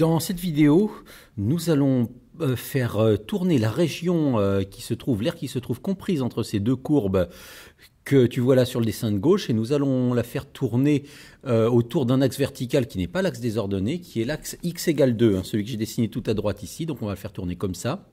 Dans cette vidéo, nous allons euh, faire euh, tourner la région euh, qui se trouve, l'air qui se trouve comprise entre ces deux courbes que tu vois là sur le dessin de gauche, et nous allons la faire tourner autour d'un axe vertical qui n'est pas l'axe des qui est l'axe x égale 2, hein, celui que j'ai dessiné tout à droite ici, donc on va le faire tourner comme ça.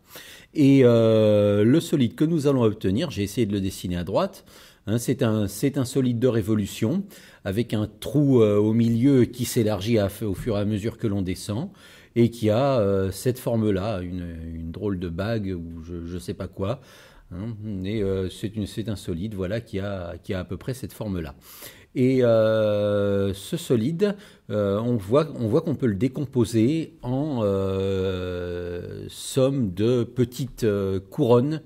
Et le solide que nous allons obtenir, j'ai essayé de le dessiner à droite, Hein, c'est un, solide de révolution avec un trou euh, au milieu qui s'élargit au fur et à mesure que l'on descend et qui a euh, cette forme-là, une, drôle de bague ou je ne sais pas quoi. Hein, euh, c'est un solide voilà, qui, a, à peu près cette forme-là. Et ce solide, on voit, qu'on peut le décomposer en somme de petites couronnes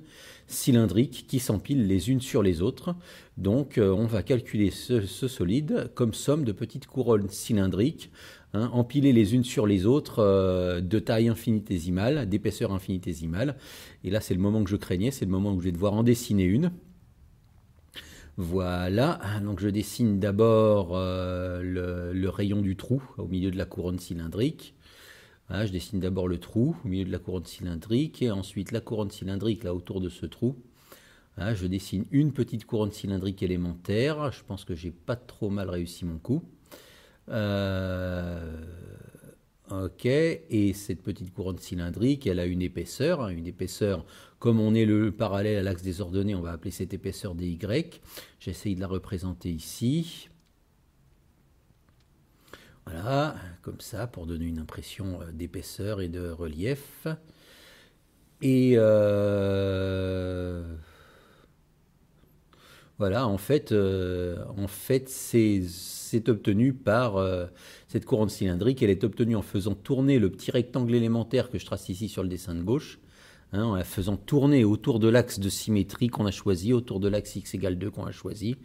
cylindriques qui s'empilent les unes sur les autres. Donc euh, on va calculer ce, solide comme somme de petites couronnes cylindriques hein, empilées les unes sur les autres, euh, de taille infinitésimale, d'épaisseur infinitésimale. Et là, c'est le moment que je craignais, c'est le moment où je vais devoir en dessiner une. Voilà, donc je dessine d'abord euh, le, rayon du trou au milieu de la couronne cylindrique je dessine d'abord le trou au milieu de la couronne cylindrique et ensuite la couronne cylindrique là autour de ce trou. je dessine une petite couronne cylindrique élémentaire. Je pense que j'ai pas trop mal réussi mon coup. Euh, ok, et cette petite couronne cylindrique, elle a une épaisseur. Hein, une épaisseur, comme on est le parallèle à l'axe des ordonnées, on va appeler cette épaisseur dy. J'essaye de la représenter ici. Voilà, comme ça, pour donner une impression euh, d'épaisseur et de relief. Et euh, voilà, en fait, euh, en fait c'est obtenu par cette couronne cylindrique. Elle est obtenue en faisant tourner le petit rectangle élémentaire que je trace ici sur le dessin de gauche, hein, en la faisant tourner autour de l'axe de symétrie qu'on a choisi, autour de l'axe x égale 2 qu'on a choisi.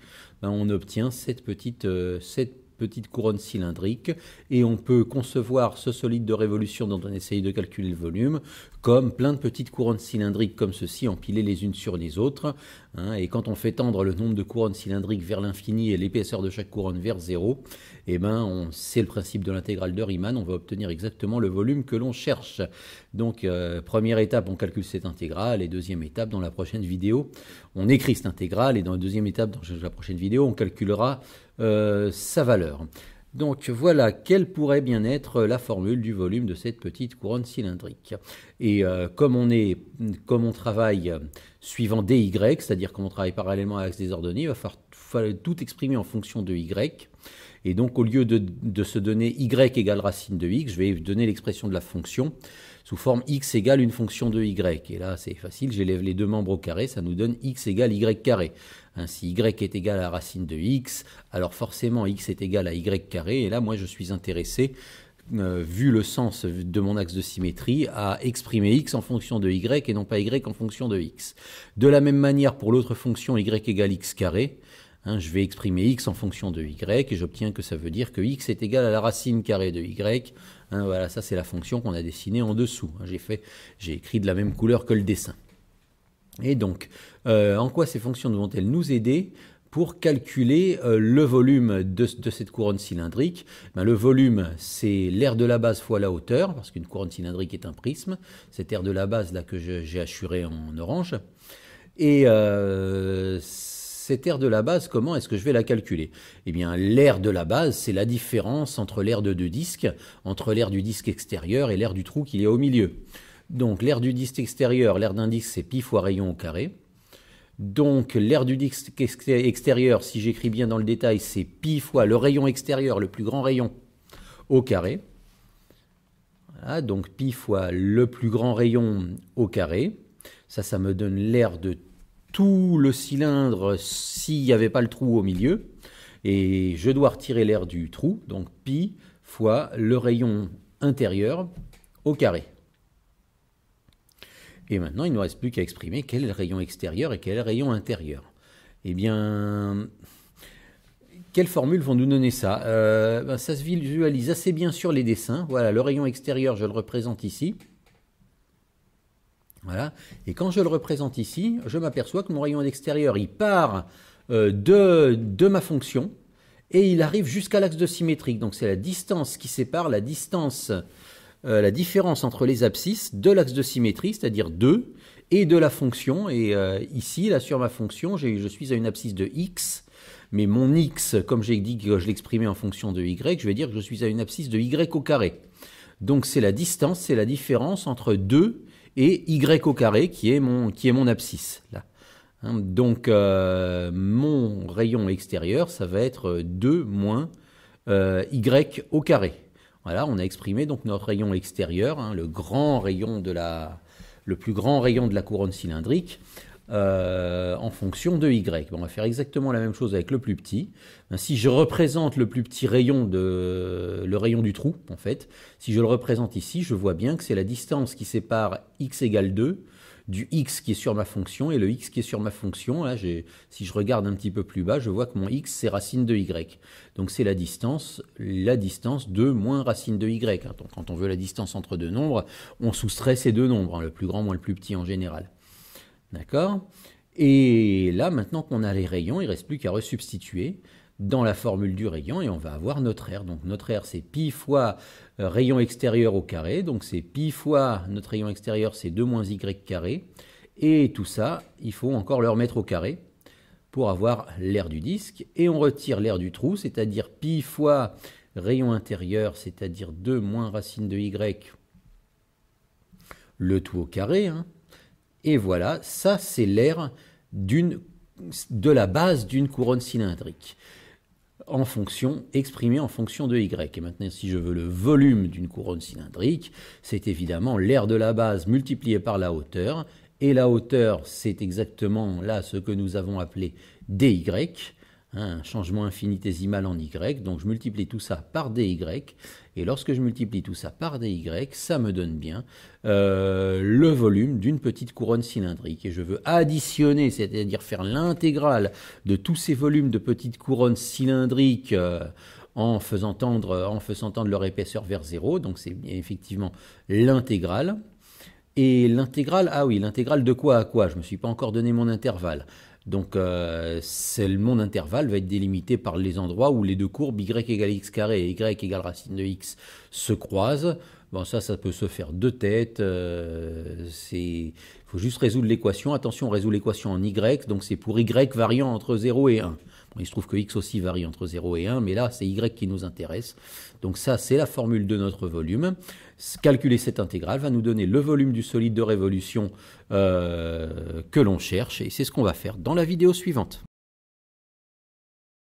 Ben, on obtient cette petite, cette petite couronne cylindrique, et on peut concevoir ce solide de révolution dont on essaye de calculer le volume comme plein de petites couronnes cylindriques comme ceci, empilées les unes sur les autres. Hein. et quand on fait tendre le nombre de couronnes cylindriques vers l'infini et l'épaisseur de chaque couronne vers zéro, eh ben, on sait le principe de l'intégrale de Riemann, on va obtenir exactement le volume que l'on cherche. Donc, euh, première étape, on calcule cette intégrale, et deuxième étape, dans la prochaine vidéo, on écrit cette intégrale, et dans la deuxième étape, dans la prochaine vidéo, on calculera euh, sa valeur. Donc voilà quelle pourrait bien être la formule du volume de cette petite couronne cylindrique. Et euh, comme, on est, comme on travaille euh, suivant DY, c'est-à-dire comme on travaille parallèlement à l'axe des ordonnées il va falloir tout exprimer en fonction de Y. Et donc au lieu de, de se donner Y égale racine de X, je vais donner l'expression de la fonction sous forme X égale une fonction de Y. Et là c'est facile, j'élève les deux membres au carré, ça nous donne X égale Y carré. Ainsi, y est égal à la racine de x, alors forcément x est égal à y carré, et là moi je suis intéressé euh, vu le sens de mon axe de symétrie, à exprimer x en fonction de y et non pas y en fonction de x. De la même manière, pour l'autre fonction y égale x carré, hein, je vais exprimer x en fonction de y et j'obtiens que ça veut dire que x est égal à la racine carrée de y. Hein, voilà, ça c'est la fonction qu'on a dessinée en dessous. Hein. j'ai écrit de la même couleur que le dessin. Et donc, euh, en quoi ces fonctions vont-elles nous aider pour calculer euh, le volume de, cette couronne cylindrique. Ben, le volume, c'est l'air de la base fois la hauteur, parce qu'une couronne cylindrique est un prisme. Cet air de la base là que j'ai assuré en orange. Et cet euh, cette aire de la base, comment est-ce que je vais la calculer Eh bien, l'aire de la base, c'est la différence entre l'aire de deux disques, entre l'air du disque extérieur et l'air du trou qu'il y a au milieu. Donc l'aire du disque extérieur, l'aire d'un disque, c'est pi fois rayon au carré. Donc l'aire du disque extérieur, si j'écris bien dans le détail, c'est pi fois le rayon extérieur, le plus grand rayon, au carré. donc pi fois le plus grand rayon au carré. Ça, ça me donne l'aire de tout le cylindre s'il n'y avait pas le trou au milieu. Et je dois retirer l'air du trou, donc pi fois le rayon intérieur au carré. Et maintenant, il ne nous reste plus qu'à exprimer quel est le rayon extérieur et quel est le rayon intérieur. Eh bien, quelles formules vont nous donner ça euh, ben, Ça se visualise assez bien sur les dessins. Voilà, le rayon extérieur, je le représente ici. Voilà. Et quand je le représente ici, je m'aperçois que mon rayon extérieur, il part euh, de, de ma fonction et il arrive jusqu'à l'axe de symétrique. Donc c'est la distance qui sépare la distance euh, la différence entre les abscisses de l'axe de symétrie, c'est-à-dire 2, et de la fonction. Et euh, ici, là, sur ma fonction, je suis à une abscisse de x, mais mon x, comme j'ai dit que je l'exprimais en fonction de y, je vais dire que je suis à une abscisse de y au carré. Donc c'est la distance, c'est la différence entre 2 et y au carré qui est mon, qui est mon abscisse. Hein, donc euh, mon rayon extérieur, ça va être 2 moins y au carré. Voilà, on a exprimé donc notre rayon extérieur, hein, le grand rayon de la, le plus grand rayon de la couronne cylindrique, euh, en fonction de y. on va faire exactement la même chose avec le plus petit. Ben, si je représente le plus petit rayon de le rayon du trou, en fait, si je le représente ici, je vois bien que c'est la distance qui sépare x égale 2 du x qui est sur ma fonction, et le x qui est sur ma fonction, là, si je regarde un petit peu plus bas, je vois que mon x, c'est racine de y. Donc c'est la distance, la distance de moins racine de y. Hein, donc, quand on veut la distance entre deux nombres, on soustrait ces deux nombres, hein, le plus grand moins le plus petit en général. D'accord Et là, maintenant qu'on a les rayons, il ne reste plus qu'à resubstituer dans la formule du rayon et on va avoir notre R. Donc notre R c'est pi fois euh, rayon extérieur au carré, donc c'est pi fois notre rayon extérieur c'est 2 moins y carré. Et tout ça, il faut encore le remettre au carré pour avoir l'air du disque. Et on retire l'air du trou, c'est-à-dire pi fois rayon intérieur, c'est-à-dire 2 moins racine de y, le tout au carré. Hein. Et voilà, ça c'est l'air de la base d'une couronne cylindrique en fonction, exprimé en fonction de y. Et maintenant, si je veux le volume d'une couronne cylindrique, c'est évidemment l'aire de la base multiplié par la hauteur. Et la hauteur, c'est exactement là ce que nous avons appelé dy un changement infinitésimal en y, donc je multiplie tout ça par dy, et lorsque je multiplie tout ça par dy, ça me donne bien euh, le volume d'une petite couronne cylindrique. Et je veux additionner, c'est-à-dire faire l'intégrale de tous ces volumes de petites couronnes cylindriques euh, en, faisant tendre, en faisant tendre leur épaisseur vers 0, donc c'est effectivement l'intégrale. Et l'intégrale, ah oui, l'intégrale de quoi à quoi Je ne me suis pas encore donné mon intervalle. Donc euh, mon intervalle va être délimité par les endroits où les deux courbes y égale x carré et y égale racine de x se croisent. Bon, ça, ça peut se faire deux têtes, euh, Il faut juste résoudre l'équation. Attention, on résout l'équation en y, donc c'est pour y variant entre 0 et 1. Il se trouve que x aussi varie entre 0 et 1, mais là, c'est y qui nous intéresse. Donc ça, c'est la formule de notre volume. Calculer cette intégrale va nous donner le volume du solide de révolution euh, que l'on cherche, et c'est ce qu'on va faire dans la vidéo suivante.